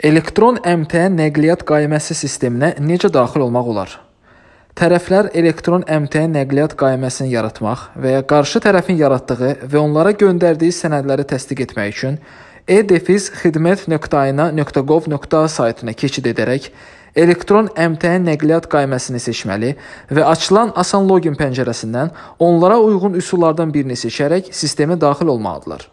Elektron əmtəə nəqliyyat qayməsi sisteminə necə daxil olmaq olar? Tərəflər elektron əmtəə nəqliyyat qayməsini yaratmaq və ya qarşı tərəfin yaratdığı və onlara göndərdiyi sənədləri təsdiq etmək üçün e-defiz xidmət nöqtayına .gov.a saytına keçid edərək elektron əmtəə nəqliyyat qayməsini seçməli və açılan asan login pəncərəsindən onlara uyğun üsullardan birini seçərək sistemə daxil olmalıdırlar.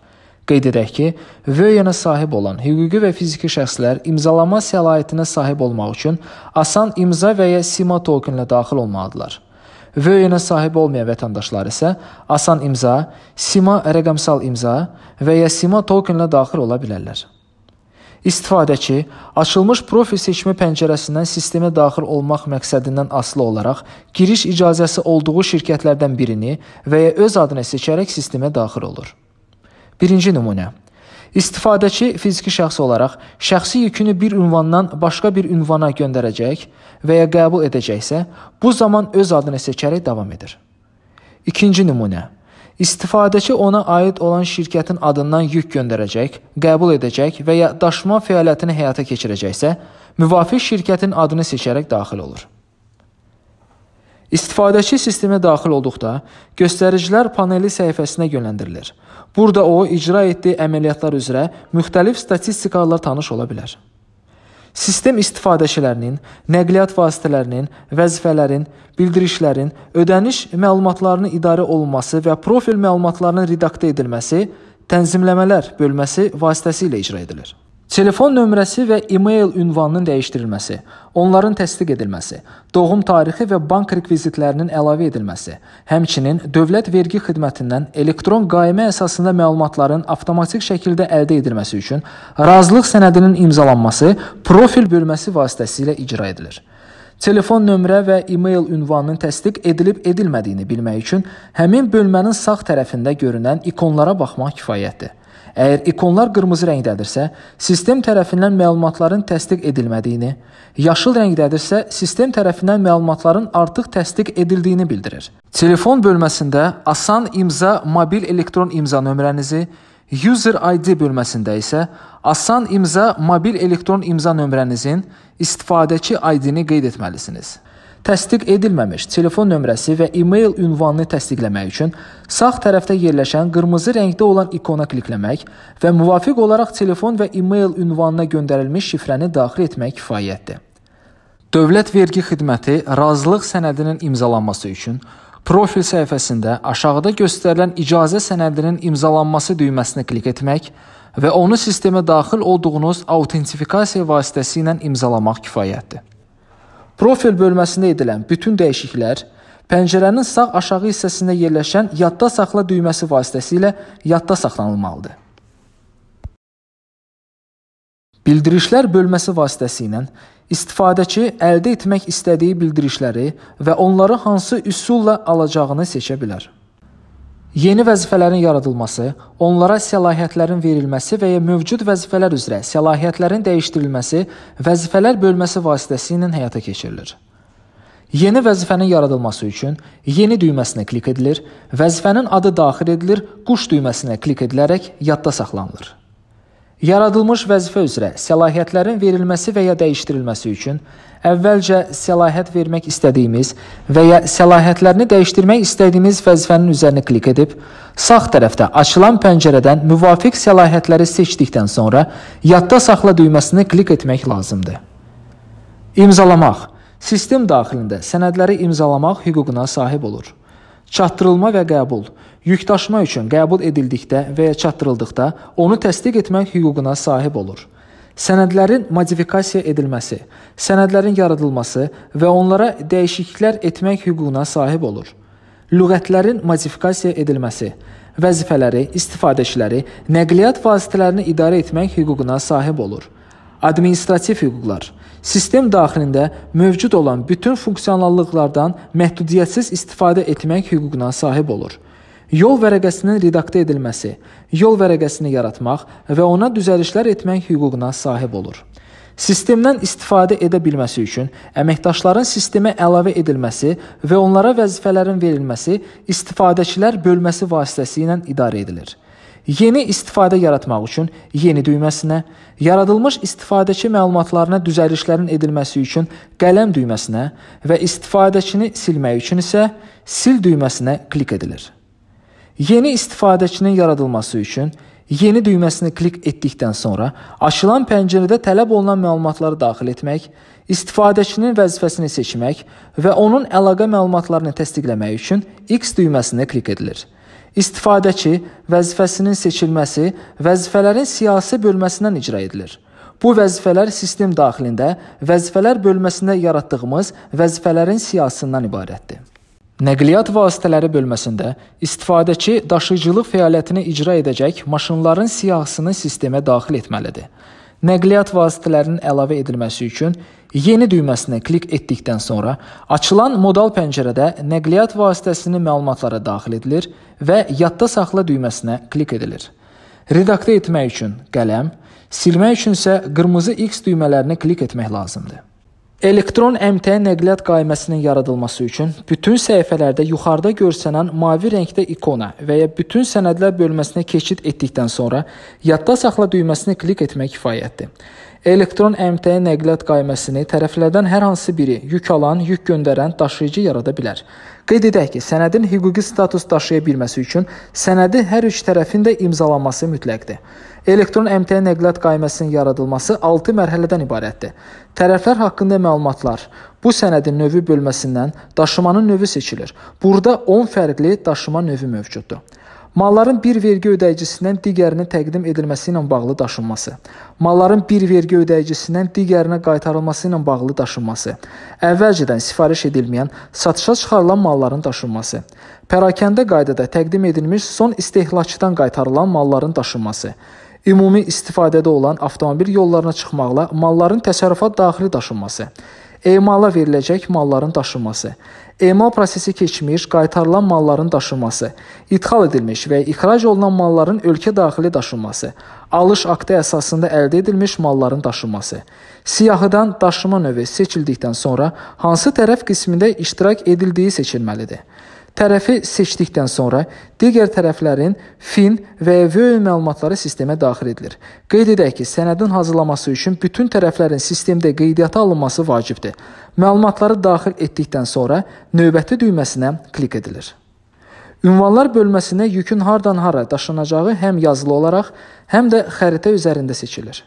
Qeyd edək ki, vöyenə sahib olan hüquqi və fiziki şəxslər imzalama səlahiyyətinə sahib olmaq üçün asan imza və ya sima tokenlə daxil olmalıdırlar. Vöyenə sahib olmayan vətəndaşlar isə asan imza, sima rəqəmsal imza və ya sima tokenlə daxil ola bilərlər. İstifadəçi açılmış profil seçmə pəncərəsindən sistemə daxil olmaq məqsədindən asılı olaraq giriş icazəsi olduğu şirkətlərdən birini və ya öz adını seçərək sistemə daxil olur. Birinci nümunə. İstifadəçi fiziki şəxs olaraq şəxsi yükünü bir ünvandan başqa bir ünvana göndərəcək və ya qəbul edəcəksə, bu zaman öz adını seçərək davam edir. İkinci nümunə. İstifadəçi ona aid olan şirkətin adından yük göndərəcək, qəbul edəcək və ya daşıma fəaliyyətini həyata keçirəcəksə, müvafiq şirkətin adını seçərək daxil olur. İstifadəçi sistemə daxil olduqda göstəricilər paneli səhifəsinə yönləndirilir. Burada o icra etdiyi əməliyyatlar üzrə müxtəlif statistikalarla tanış ola bilər. Sistem istifadəçilərinin, nəqliyyat vasitələrinin, vəzifələrin, bildirişlərin, ödəniş məlumatlarının idarə olunması və profil məlumatlarının redaktə edilməsi, tənzimləmələr bölməsi vasitəsilə icra edilir. Telefon nömrəsi və e-mail ünvanının dəyişdirilməsi, onların təsdiq edilməsi, doğum tarixi və bank rekvizitlərinin əlavə edilməsi, həmçinin Dövlət Vergi Xidmətindən elektron qaymə əsasında məlumatların avtomatik şəkildə əldə edilməsi üçün razılıq sənədinin imzalanması profil bölməsi vasitəsilə icra edilir. Telefon nömrə və e-mail ünvanının təsdiq edilib edilmədiyini bilmək üçün həmin bölmənin sağ tərəfində görünən ikonlara baxmaq kifayətdir. Əgər ikonlar qırmızı rəngdədirsə, sistem tərəfindən məlumatların təsdiq edilmədiyini, yaşıl rəngdədirsə, sistem tərəfindən məlumatların artıq təsdiq edildiyini bildirir. Telefon bölməsində asan imza mobil elektron imza nömrənizi, User ID bölməsində isə asan imza mobil elektron imza nömrənizin istifadəçi ID-ni qeyd etməlisiniz təsdiq edilməmiş telefon nömrəsi və e-mail ünvanını təsdiqləmək üçün sağ tərəfdə yerləşən qırmızı rəngdə olan ikona klikləmək və müvafiq olaraq telefon və e-mail ünvanına göndərilmiş şifrəni daxil etmək kifayətdir. Dövlət Vergi Xidməti razılıq sənədinin imzalanması üçün profil səhifəsində aşağıda göstərilən icazə sənədinin imzalanması düyməsini klik etmək və onu sistemə daxil olduğunuz autentifikasiya vasitəsi ilə imzalamaq kifayətdir. Profil bölməsində edilən bütün dəyişikliklər pəncərənin sağ aşağı hissəsində yerləşən yadda saxla düyməsi vasitəsilə yadda saxlanılmalıdır. Bildirişlər bölməsi vasitəsilə istifadəçi əldə etmək istədiyi bildirişləri və onları hansı üsulla alacağını seçə bilər. Yeni vəzifələrin yaradılması, onlara səlahiyyətlərin verilməsi və ya mövcud vəzifələr üzrə səlahiyyətlərin dəyişdirilməsi vəzifələr bölməsi vasitəsilə həyata keçirilir. Yeni vəzifənin yaradılması üçün yeni düyməsinə klik edilir, vəzifənin adı daxil edilir, quş düyməsinə klik edilərək yadda saxlanılır. Yaradılmış vəzifə üzrə səlahiyyətlərin verilməsi və ya dəyişdirilməsi üçün əvvəlcə səlahiyyət vermək istədiyimiz və ya səlahiyyətlərini dəyişdirmək istədiyimiz vəzifənin üzərinə klik edib, sağ tərəfdə açılan pəncərədən müvafiq səlahiyyətləri seçdikdən sonra yadda saxla düyməsini klik etmək lazımdır. İmzalamaq Sistem daxilində sənədləri imzalamaq hüququna sahib olur. Çatdırılma və qəbul Yükdaşıma üçün qəbul edildikdə və ya çatdırıldıqda onu təsdiq etmək hüququna sahib olur. Sənədlərin modifikasiya edilməsi, sənədlərin yaradılması və onlara dəyişikliklər etmək hüququna sahib olur. Lüğətlərin modifikasiya edilməsi, vəzifələri, istifadəçiləri, nəqliyyat vasitələrini idarə etmək hüququna sahib olur. Administrativ hüquqlar sistem daxilində mövcud olan bütün funksionallıqlardan məhdudiyyətsiz istifadə etmək hüququna sahib olur. Yol vərəqəsinin redaktə edilməsi, yol vərəqəsini yaratmaq və ona düzəlişlər etmək hüququna sahib olur. Sistemdən istifadə edə bilməsi üçün əməkdaşların sistemə əlavə edilməsi və onlara vəzifələrin verilməsi istifadəçilər bölməsi vasitəsilə idarə edilir. Yeni istifadə yaratmaq üçün yeni düyməsinə, yaradılmış istifadəçi məlumatlarına düzəlişlərin edilməsi üçün qələm düyməsinə və istifadəçini silmək üçün isə sil düyməsinə klik edilir. Yeni istifadəçinin yaradılması üçün yeni düyməsini klik etdikdən sonra açılan pəncərədə tələb olunan məlumatları daxil etmək, istifadəçinin vəzifəsini seçmək və onun əlaqə məlumatlarını təsdiqləmək üçün X düyməsinə klik edilir. İstifadəçi vəzifəsinin seçilməsi vəzifələrin siyasi bölməsindən icra edilir. Bu vəzifələr sistem daxilində vəzifələr bölməsində yaratdığımız vəzifələrin siyasından ibarətdir. Nəqliyyat vasitələri bölməsində istifadəçi daşıyıcılıq fəaliyyətini icra edəcək maşınların siyahısını sistemə daxil etməlidir. Nəqliyyat vasitələrinin əlavə edilməsi üçün yeni düyməsinə klik etdikdən sonra açılan modal pəncərədə nəqliyyat vasitəsinin məlumatları daxil edilir və yadda saxla düyməsinə klik edilir. Redaktə etmək üçün qələm, silmək üçün isə qırmızı X düymələrini klik etmək lazımdır. Elektron əmtəə nəqliyyat qayməsinin yaradılması üçün bütün səhifələrdə yuxarıda görsənən mavi rəngdə ikona və ya bütün sənədlər bölməsinə keçid etdikdən sonra yadda saxla düyməsini klik etmək kifayətdir. Elektron əmtəə nəqliyyat qayməsini tərəflərdən hər hansı biri yük alan, yük göndərən daşıyıcı yarada bilər. Qeyd edək ki, sənədin hüquqi status daşıya bilməsi üçün sənədi hər üç tərəfin də imzalanması mütləqdir. Elektron əmtəə nəqliyyat qayməsinin yaradılması 6 mərhələdən ibarətdir. Tərəflər haqqında məlumatlar bu sənədin növü bölməsindən daşımanın növü seçilir. Burada 10 fərqli daşıma növü mövcuddur. Malların bir vergi ödəyicisindən digərinə təqdim edilməsi ilə bağlı daşınması. Malların bir vergi ödəyicisindən digərinə qaytarılması ilə bağlı daşınması. Əvvəlcədən sifariş edilməyən, satışa çıxarılan malların daşınması. Pərakəndə qaydada təqdim edilmiş son istehlakçıdan qaytarılan malların daşınması ümumi istifadədə olan avtomobil yollarına çıxmaqla malların təsərrüfat daxili daşınması, emala veriləcək malların daşınması, emal prosesi keçmiş, qaytarılan malların daşınması, idxal edilmiş və ixrac olunan malların ölkə daxili daşınması, alış aktı əsasında əldə edilmiş malların daşınması. Siyahıdan daşıma növü seçildikdən sonra hansı tərəf qismində iştirak edildiyi seçilməlidir tərəfi seçdikdən sonra digər tərəflərin fin və vöy məlumatları sistemə daxil edilir. Qeyd edək ki, sənədin hazırlaması üçün bütün tərəflərin sistemdə qeydiyyata alınması vacibdir. Məlumatları daxil etdikdən sonra növbəti düyməsinə klik edilir. Ünvanlar bölməsinə yükün hardan hara daşınacağı həm yazılı olaraq, həm də xəritə üzərində seçilir.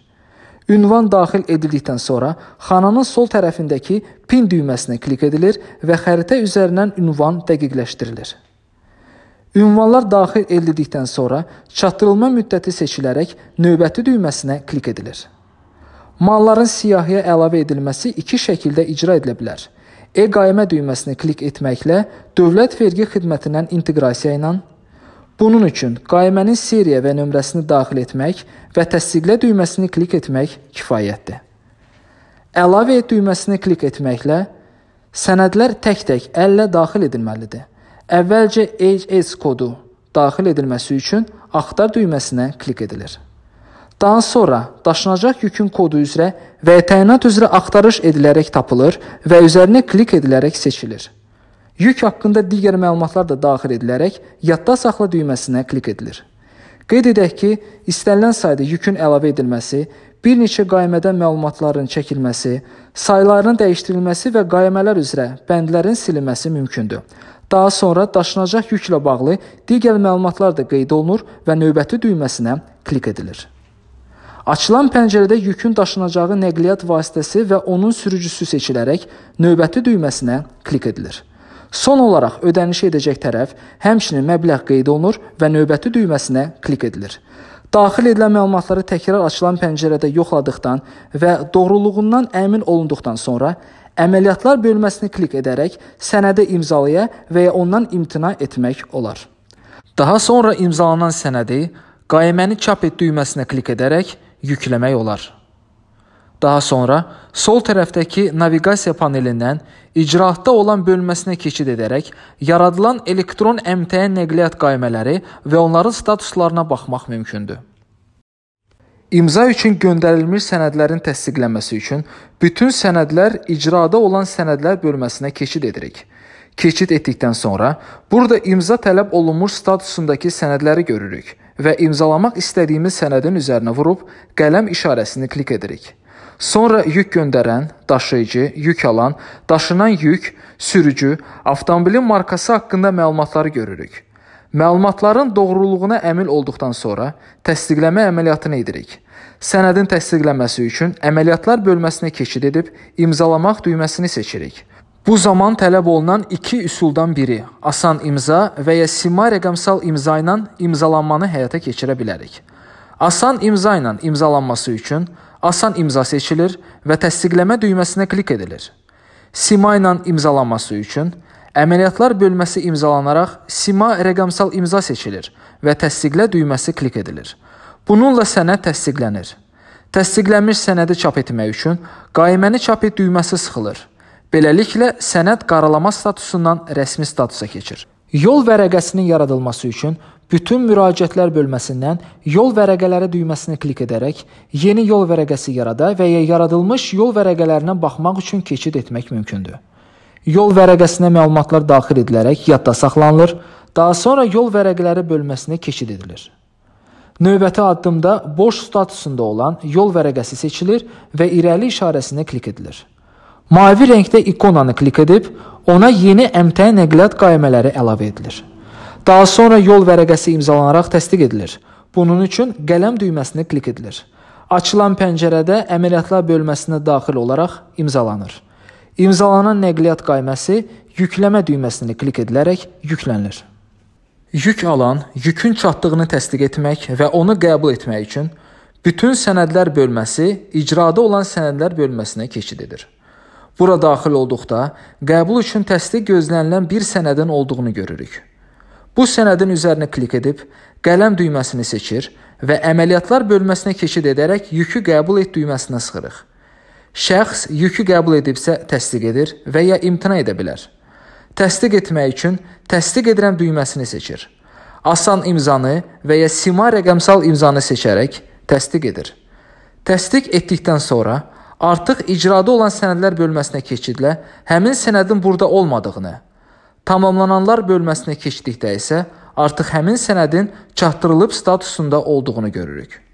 Ünvan daxil edildikdən sonra xananın sol tərəfindəki pin düyməsinə klik edilir və xəritə üzərindən ünvan dəqiqləşdirilir. Ünvanlar daxil edildikdən sonra çatdırılma müddəti seçilərək növbəti düyməsinə klik edilir. Malların siyahıya əlavə edilməsi iki şəkildə icra edilə bilər. E-qaymə düyməsini klik etməklə dövlət vergi xidmətindən inteqrasiya ilə Bunun üçün qaymənin seriya və nömrəsini daxil etmək və təsdiqlə düyməsini klik etmək kifayətdir. Əlavə et düyməsini klik etməklə sənədlər tək-tək əllə daxil edilməlidir. Əvvəlcə HS kodu daxil edilməsi üçün axtar düyməsinə klik edilir. Daha sonra daşınacaq yükün kodu üzrə və təyinat üzrə axtarış edilərək tapılır və üzərinə klik edilərək seçilir. Yük haqqında digər məlumatlar da daxil edilərək yadda saxla düyməsinə klik edilir. Qeyd edək ki, istənilən sayda yükün əlavə edilməsi, bir neçə qaymədən məlumatların çəkilməsi, sayların dəyişdirilməsi və qaymələr üzrə bəndlərin silinməsi mümkündür. Daha sonra daşınacaq yüklə bağlı digər məlumatlar da qeyd olunur və növbəti düyməsinə klik edilir. Açılan pəncərədə yükün daşınacağı nəqliyyat vasitəsi və onun sürücüsü seçilərək növbəti düyməsinə klik edilir. Son olaraq ödəniş edəcək tərəf həmçinin məbləğ qeyd olunur və növbəti düyməsinə klik edilir. Daxil edilən məlumatları təkrar açılan pəncərədə yoxladıqdan və doğruluğundan əmin olunduqdan sonra əməliyyatlar bölməsini klik edərək sənədi imzalaya və ya ondan imtina etmək olar. Daha sonra imzalanan sənədi qayməni çap et düyməsinə klik edərək yükləmək olar. Daha sonra sol tərəfdəki naviqasiya panelindən icraatda olan bölməsinə keçid edərək yaradılan elektron əmtəə nəqliyyat qaymələri və onların statuslarına baxmaq mümkündür. İmza üçün göndərilmiş sənədlərin təsdiqlənməsi üçün bütün sənədlər icrada olan sənədlər bölməsinə keçid edirik. Keçid etdikdən sonra burada imza tələb olunmuş statusundakı sənədləri görürük və imzalamaq istədiyimiz sənədin üzərinə vurub qələm işarəsini klik edirik. Sonra yük göndərən, daşıyıcı, yük alan, daşınan yük, sürücü, avtomobilin markası haqqında məlumatları görürük. Məlumatların doğruluğuna əmin olduqdan sonra təsdiqləmə əməliyyatını edirik. Sənədin təsdiqlənməsi üçün əməliyyatlar bölməsinə keçid edib imzalamaq düyməsini seçirik. Bu zaman tələb olunan iki üsuldan biri asan imza və ya sima rəqəmsal imza ilə imzalanmanı həyata keçirə bilərik. Asan imza ilə imzalanması üçün asan imza seçilir və təsdiqləmə düyməsinə klik edilir. Sima ilə imzalanması üçün əməliyyatlar bölməsi imzalanaraq Sima rəqəmsal imza seçilir və təsdiqlə düyməsi klik edilir. Bununla sənəd təsdiqlənir. Təsdiqlənmiş sənədi çap etmək üçün qayməni çap et düyməsi sıxılır. Beləliklə, sənəd qaralama statusundan rəsmi statusa keçir. Yol vərəqəsinin yaradılması üçün bütün müraciətlər bölməsindən yol vərəqələri düyməsini klik edərək yeni yol vərəqəsi yarada və ya yaradılmış yol vərəqələrinə baxmaq üçün keçid etmək mümkündür. Yol vərəqəsinə məlumatlar daxil edilərək yadda saxlanılır, daha sonra yol vərəqələri bölməsinə keçid edilir. Növbəti addımda boş statusunda olan yol vərəqəsi seçilir və irəli işarəsinə klik edilir. Mavi rəngdə ikonanı klik edib, ona yeni əmtəə nəqliyyat qayəmələri əlavə edilir. Daha sonra yol vərəqəsi imzalanaraq təsdiq edilir. Bunun üçün qələm düyməsini klik edilir. Açılan pəncərədə əməliyyatlar bölməsinə daxil olaraq imzalanır. İmzalanan nəqliyyat qayməsi yükləmə düyməsini klik edilərək yüklənilir. Yük alan yükün çatdığını təsdiq etmək və onu qəbul etmək üçün bütün sənədlər bölməsi icrada olan sənədlər bölməsinə keçid edir. Bura daxil olduqda qəbul üçün təsdiq gözlənilən bir sənədin olduğunu görürük. Bu sənədin üzərinə klik edib qələm düyməsini seçir və əməliyyatlar bölməsinə keçid edərək yükü qəbul et düyməsinə sıxırıq. Şəxs yükü qəbul edibsə təsdiq edir və ya imtina edə bilər. Təsdiq etmək üçün təsdiq edirəm düyməsini seçir. Asan imzanı və ya sima rəqəmsal imzanı seçərək təsdiq edir. Təsdiq etdikdən sonra artıq icrada olan sənədlər bölməsinə keçidilə həmin sənədin burada olmadığını, tamamlananlar bölməsinə keçdikdə isə artıq həmin sənədin çatdırılıb statusunda olduğunu görürük.